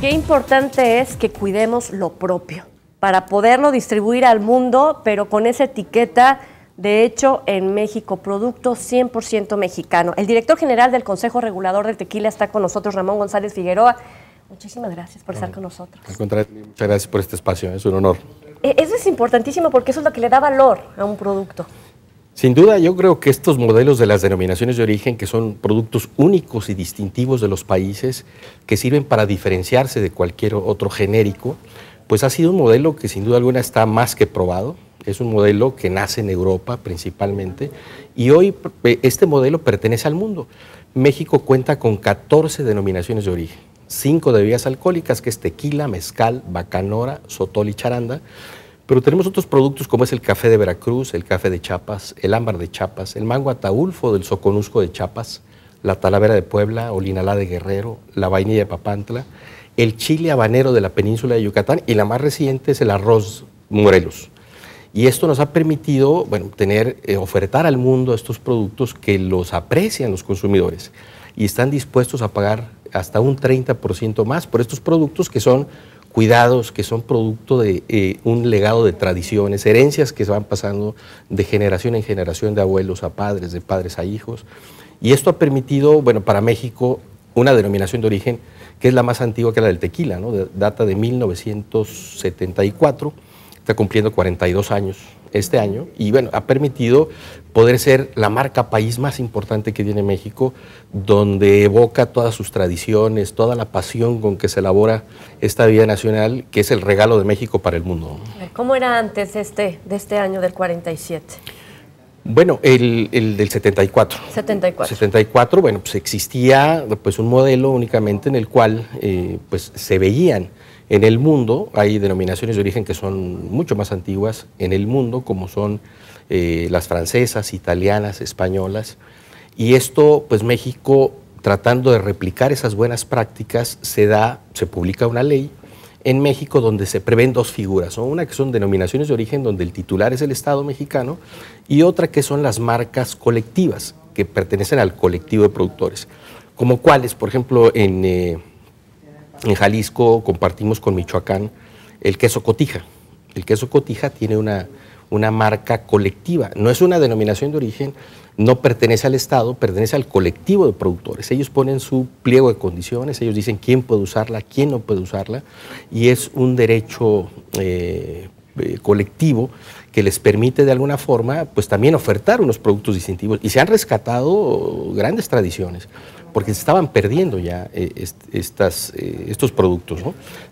Qué importante es que cuidemos lo propio para poderlo distribuir al mundo, pero con esa etiqueta de hecho en México, producto 100% mexicano. El director general del Consejo Regulador del Tequila está con nosotros, Ramón González Figueroa. Muchísimas gracias por estar con nosotros. muchas gracias por este espacio, es un honor. E, eso es importantísimo porque eso es lo que le da valor a un producto. Sin duda, yo creo que estos modelos de las denominaciones de origen, que son productos únicos y distintivos de los países, que sirven para diferenciarse de cualquier otro genérico, pues ha sido un modelo que sin duda alguna está más que probado. Es un modelo que nace en Europa principalmente y hoy eh, este modelo pertenece al mundo. México cuenta con 14 denominaciones de origen, 5 de bebidas alcohólicas, que es tequila, mezcal, bacanora, sotol y charanda pero tenemos otros productos como es el café de Veracruz, el café de Chiapas, el ámbar de Chiapas, el mango ataulfo del Soconusco de Chiapas, la talavera de Puebla, olinalá de Guerrero, la vainilla de Papantla, el chile habanero de la península de Yucatán y la más reciente es el arroz Morelos. Y esto nos ha permitido bueno, tener, eh, ofertar al mundo estos productos que los aprecian los consumidores y están dispuestos a pagar hasta un 30% más por estos productos que son cuidados que son producto de eh, un legado de tradiciones, herencias que se van pasando de generación en generación, de abuelos a padres, de padres a hijos. Y esto ha permitido, bueno, para México, una denominación de origen que es la más antigua que la del tequila, ¿no? data de 1974, está cumpliendo 42 años este año, y bueno, ha permitido poder ser la marca país más importante que tiene México, donde evoca todas sus tradiciones, toda la pasión con que se elabora esta vida nacional, que es el regalo de México para el mundo. ¿Cómo era antes de este, de este año del 47? Bueno, el, del 74. 74. 74, bueno, pues existía pues un modelo únicamente en el cual eh, pues se veían en el mundo, hay denominaciones de origen que son mucho más antiguas en el mundo, como son eh, las francesas, italianas, españolas. Y esto, pues México, tratando de replicar esas buenas prácticas, se da, se publica una ley en México donde se prevén dos figuras, una que son denominaciones de origen donde el titular es el Estado mexicano y otra que son las marcas colectivas que pertenecen al colectivo de productores, como cuáles, por ejemplo, en, eh, en Jalisco compartimos con Michoacán el queso cotija. El queso cotija tiene una, una marca colectiva. No es una denominación de origen, no pertenece al Estado, pertenece al colectivo de productores. Ellos ponen su pliego de condiciones, ellos dicen quién puede usarla, quién no puede usarla, y es un derecho eh, eh, colectivo que les permite de alguna forma pues también ofertar unos productos distintivos y se han rescatado grandes tradiciones porque se estaban perdiendo ya eh, estas, estos productos.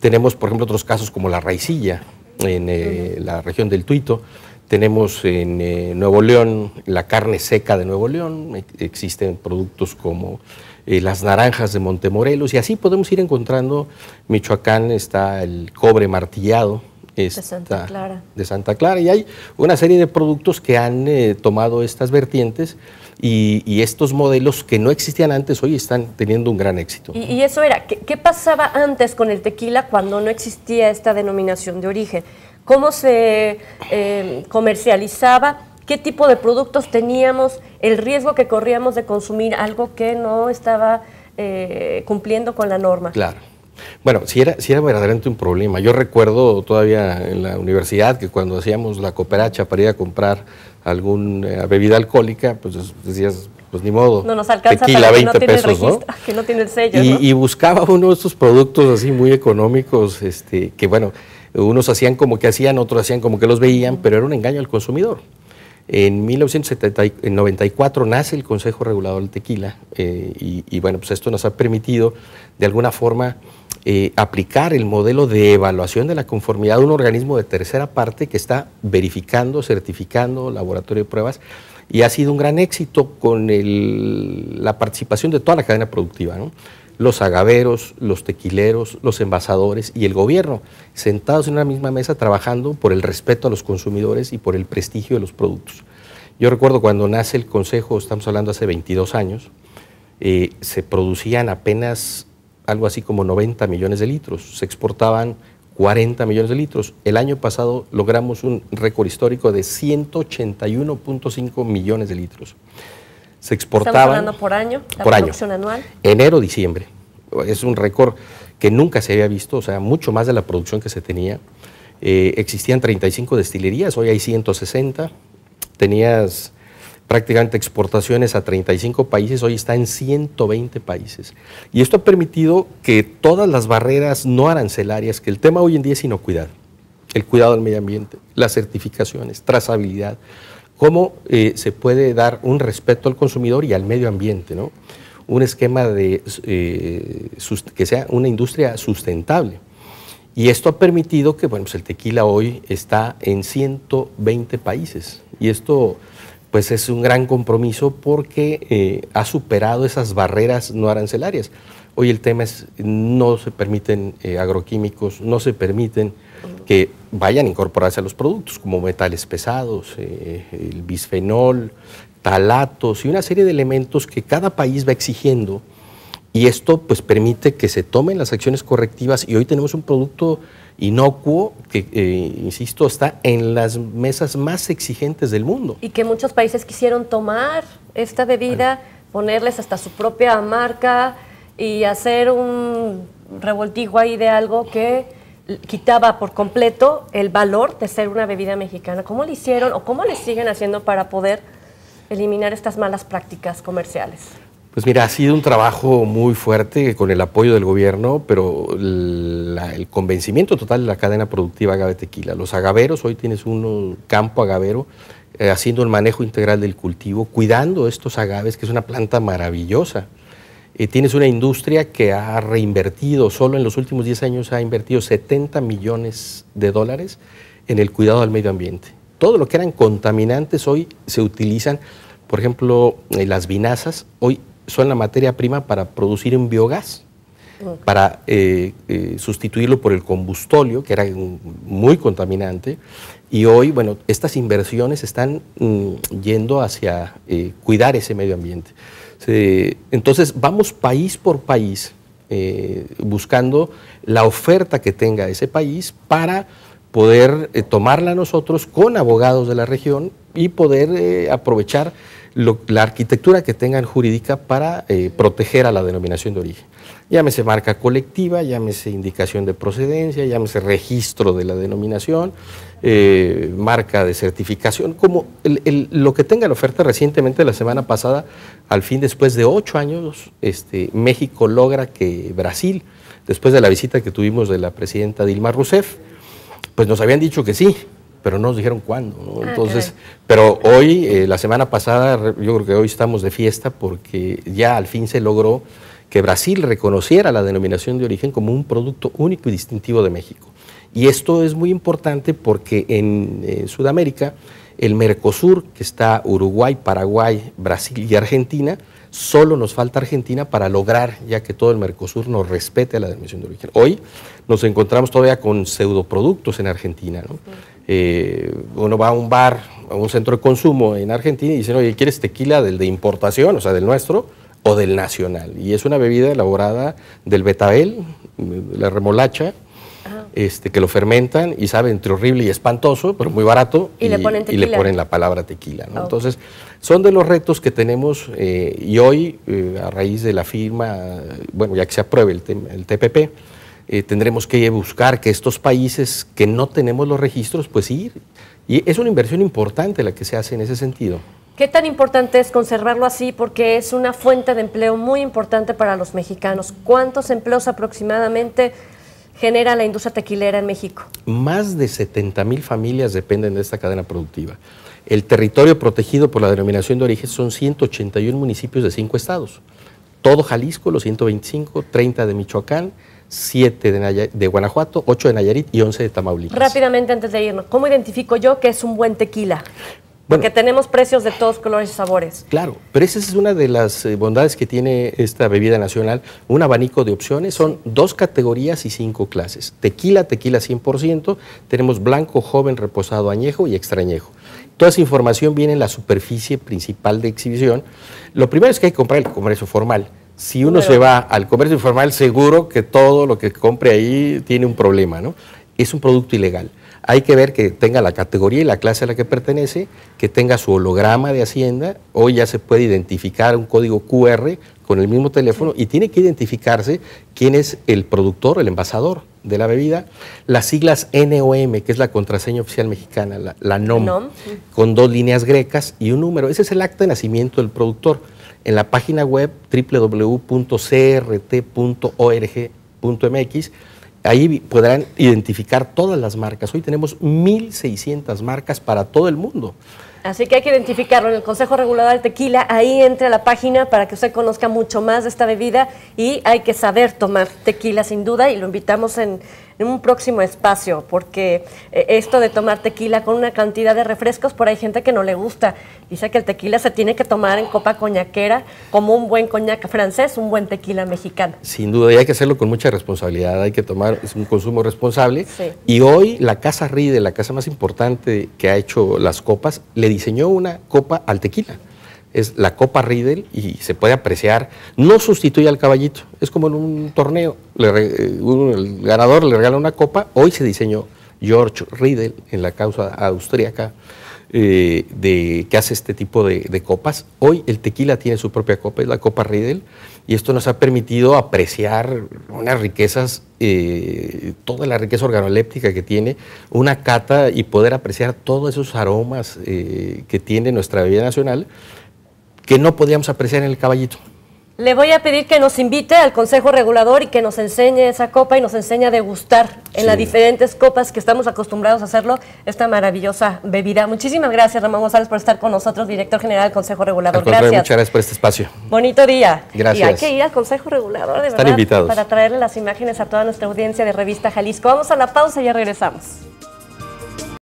Tenemos por ejemplo otros casos como la raicilla, en eh, la región del Tuito. Tenemos en eh, Nuevo León la carne seca de Nuevo León, e, existen productos como eh, las naranjas de Montemorelos y así podemos ir encontrando, Michoacán está el cobre martillado, de Santa Clara. De Santa Clara. Y hay una serie de productos que han eh, tomado estas vertientes y, estos modelos que no existían antes hoy están teniendo un gran éxito. Y, eso era, ¿qué, pasaba antes con el tequila cuando no existía esta denominación de origen? ¿Cómo se em, comercializaba? ¿Qué tipo de productos teníamos? ¿El riesgo que corríamos de consumir algo que no estaba eh, cumpliendo con la norma? Claro. Bueno, si era, si era verdaderamente un problema. Yo recuerdo todavía en la universidad que cuando hacíamos la cooperacha para ir a comprar alguna eh, bebida alcohólica, pues decías, pues ni modo. tequila, para 20 pesos, ¿no? que no tiene sello. Y, buscaba uno de estos productos así muy económicos, este, que bueno, unos hacían como que hacían, otros hacían como que los veían, pero era un engaño al consumidor. En 1994 nace el Consejo Regulador del Tequila eh, y, bueno, pues esto nos ha permitido de alguna forma eh, aplicar el modelo de evaluación de la conformidad de un organismo de tercera parte que está verificando, certificando, laboratorio de pruebas, y ha sido un gran éxito con la participación de toda la cadena productiva. Los agaveros, los tequileros, los envasadores y el gobierno, sentados en una misma mesa trabajando por el respeto a los consumidores y por el prestigio de los productos. Yo recuerdo cuando nace el Consejo, estamos hablando hace 22 años, eh, se producían apenas algo así como 90 millones de litros, se exportaban 40 millones de litros. El año pasado logramos un récord histórico de 181.5 millones de litros. Se exportaban... ¿Estamos hablando por año? La por producción anual? Enero, diciembre. Es un récord que nunca se había visto, o sea, mucho más de la producción que se tenía. Eh, existían 35 destilerías, hoy hay 160. Tenías prácticamente exportaciones a 35 países, hoy está en 120 países. Y esto ha permitido que todas las barreras no arancelarias, que el tema hoy en día es inocuidad, el cuidado del medio ambiente, las certificaciones, trazabilidad, cómo eh, se puede dar un respeto al consumidor y al medio ambiente, ¿no? un esquema de, eh, que sea una industria sustentable. Y esto ha permitido que bueno, pues el tequila hoy está en 120 países. Y esto pues es un gran compromiso porque eh, ha superado esas barreras no arancelarias. Hoy el tema es no se permiten eh, agroquímicos, no se permiten que vayan a incorporarse a los productos como metales pesados, eh, el bisfenol, talatos y una serie de elementos que cada país va exigiendo y esto pues permite que se tomen las acciones correctivas y hoy tenemos un producto inocuo que, eh, insisto, está en las mesas más exigentes del mundo. Y que muchos países quisieron tomar esta bebida, ponerles hasta su propia marca y hacer un revoltijo ahí de algo que quitaba por completo el valor de ser una bebida mexicana. ¿Cómo le hicieron o cómo le siguen haciendo para poder eliminar estas malas prácticas comerciales? Pues mira, ha sido un trabajo muy fuerte con el apoyo del gobierno, pero el convencimiento total de la cadena productiva agave tequila. Los agaveros, hoy tienes un campo agavero eh, haciendo el manejo integral del cultivo, cuidando estos agaves, que es una planta maravillosa. Eh, tienes una industria que ha reinvertido, solo en los últimos 10 años ha invertido 70 millones de dólares en el cuidado del medio ambiente. Todo lo que eran contaminantes hoy se utilizan, por ejemplo, eh, las vinazas, hoy son la materia prima para producir un biogás, para eh, eh, sustituirlo por el combustolio que era muy contaminante. Y hoy, bueno, estas inversiones están mm, yendo hacia eh, cuidar ese medio ambiente. entonces, vamos país por país buscando la oferta que tenga ese país para poder tomarla nosotros con abogados de la región y poder aprovechar la arquitectura que tengan jurídica para eh, proteger a la denominación de origen. Llámese marca colectiva, llámese indicación de procedencia, llámese registro de la denominación, eh, marca de certificación, como lo que tenga la oferta recientemente, la semana pasada, al fin después de ocho años, este, México logra que Brasil, después de la visita que tuvimos de la presidenta Dilma Rousseff, pues nos habían dicho que sí, pero no nos dijeron cuándo. ¿no? Ah, Entonces, pero hoy, eh, la semana pasada, yo creo que hoy estamos de fiesta porque ya al fin se logró que Brasil reconociera la denominación de origen como un producto único y distintivo de México. Y esto es muy importante porque en eh, Sudamérica, el Mercosur, que está Uruguay, Paraguay, Brasil y Argentina, solo nos falta Argentina para lograr ya que todo el Mercosur nos respete la denominación de origen. Hoy nos encontramos todavía con pseudoproductos en Argentina, ¿no? Eh, uno va a un bar, a un centro de consumo en Argentina y dicen, oye, ¿quieres tequila del de importación, o sea, del nuestro, o del nacional? Y es una bebida elaborada del betabel, la remolacha, ah. este, que lo fermentan y sabe entre horrible y espantoso, pero muy barato. Y, le, ponen y le, ponen la palabra tequila. Entonces, son de los retos que tenemos eh, y hoy, eh, a raíz de la firma, bueno, ya que se apruebe el, el TPP, eh, tendremos que buscar que estos países que no tenemos los registros, pues ir. Y es una inversión importante la que se hace en ese sentido. ¿Qué tan importante es conservarlo así? Porque es una fuente de empleo muy importante para los mexicanos. ¿Cuántos empleos aproximadamente genera la industria tequilera en México? Más de 70 mil familias dependen de esta cadena productiva. El territorio protegido por la denominación de origen son 181 municipios de cinco estados. Todo Jalisco, los 125, 30 de Michoacán, 7 de, Guanajuato, 8 de Nayarit y 11 de Tamaulipas. Rápidamente antes de irnos, ¿cómo identifico yo que es un buen tequila? Porque tenemos precios de todos colores y sabores. Claro, pero esa es una de las eh, bondades que tiene esta bebida nacional, un abanico de opciones, son dos categorías y cinco clases. Tequila, tequila 100%, tenemos blanco, joven, reposado, añejo y extrañejo. Toda esa información viene en la superficie principal de exhibición. Lo primero es que hay que comprar el comercio formal si uno se va al comercio informal, seguro que todo lo que compre ahí tiene un problema, ¿no? Es un producto ilegal. Hay que ver que tenga la categoría y la clase a la que pertenece, que tenga su holograma de Hacienda. Hoy ya se puede identificar un código QR con el mismo teléfono y tiene que identificarse quién es el productor, el envasador de la bebida, las siglas NOM, que es la contraseña oficial mexicana, la, NOM, con dos líneas grecas y un número. Ese es el acta de nacimiento del productor en la página web www.crt.org.mx. Ahí podrán identificar todas las marcas. Hoy tenemos 1.600 marcas para todo el mundo. Así que hay que identificarlo en el Consejo Regulador de Tequila. Ahí entra la página para que usted conozca mucho más de esta bebida y hay que saber tomar tequila sin duda y lo invitamos en, en un próximo espacio, porque eh, esto de tomar tequila con una cantidad de refrescos, por ahí gente que no le gusta. Dice que el tequila se tiene que tomar en copa coñaquera, como un buen coñac francés, un buen tequila mexicano. Sin duda, y hay que hacerlo con mucha responsabilidad, hay que tomar es un consumo responsable. Y hoy la Casa Ride, la casa más importante que ha hecho las copas, le diseñó una copa al tequila es la Copa Riedel y se puede apreciar. No sustituye al caballito, es como en un torneo. Eh, el ganador le regala una copa. Hoy se diseñó George Riedel en la causa austríaca eh, de, que hace este tipo de, copas. Hoy el tequila tiene su propia copa, es la Copa Riedel y esto nos ha permitido apreciar unas riquezas, eh, toda la riqueza organoléptica que tiene, una cata y poder apreciar todos esos aromas que tiene nuestra bebida nacional que no podíamos apreciar en el caballito. Le voy a pedir que nos invite al Consejo Regulador y que nos enseñe esa copa y nos enseñe a degustar en las diferentes copas que estamos acostumbrados a hacerlo esta maravillosa bebida. Muchísimas gracias, Ramón González, por estar con nosotros, director general del Consejo Regulador. gracias. Muchas gracias por este espacio. Bonito día. Gracias. Y hay que ir al Consejo Regulador, de Están verdad, para traerle las imágenes a toda nuestra audiencia de Revista Jalisco. Vamos a la pausa y ya regresamos.